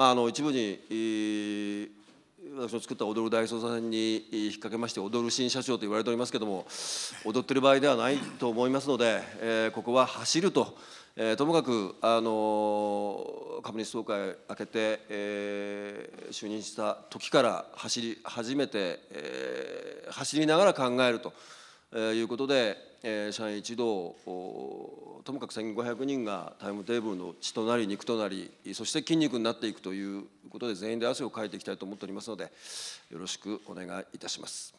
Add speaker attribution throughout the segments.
Speaker 1: まあ、あの一部に、えー、私の作った「踊る大捜査線」に引っ掛けまして「踊る新社長」と言われておりますけども踊ってる場合ではないと思いますので、えー、ここは走ると、えー、ともかく、あのー、株主総会開けて、えー、就任した時から走り始めて、えー、走りながら考えると。いうことで、え社員一同ともかく1500人がタイムテーブルの血となり肉となりそして筋肉になっていくということで全員で汗をかいていきたいと思っておりますのでよろしくお願いいたします。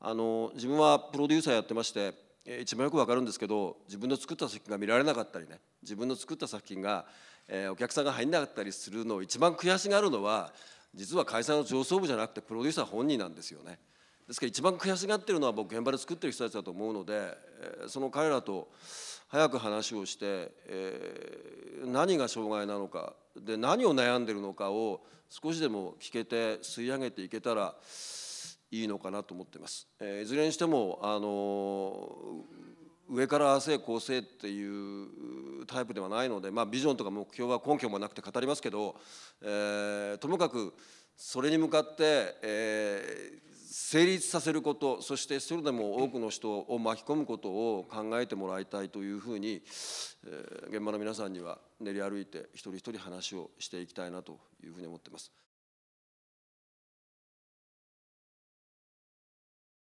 Speaker 1: あの自分はプロデューサーやってまして一番よくわかるんですけど自分の作った作品が見られなかったりね自分の作った作品が、えお客さんが入んなかったりするのを一番悔しがるのは実は会社の上層部じゃなくてプロデューサー本人なんですよね。ですから一番悔しがってるのは僕現場で作ってる人たちだと思うのでその彼らと早く話をして、何が障害なのかで何を悩んでるのかを少しでも聞けて吸い上げていけたらいいのかなと思ってます。いずれにしてもあの上からせ構成っていうタイプではないので、まあ、ビジョンとか目標は根拠もなくて語りますけど、えー、ともかくそれに向かって、え成立させることそしてそれでも多くの人を巻き込むことを考えてもらいたいというふうに、えー、現場の皆さんには練り歩いて一人一人話をしていきたいなというふうに思ってます。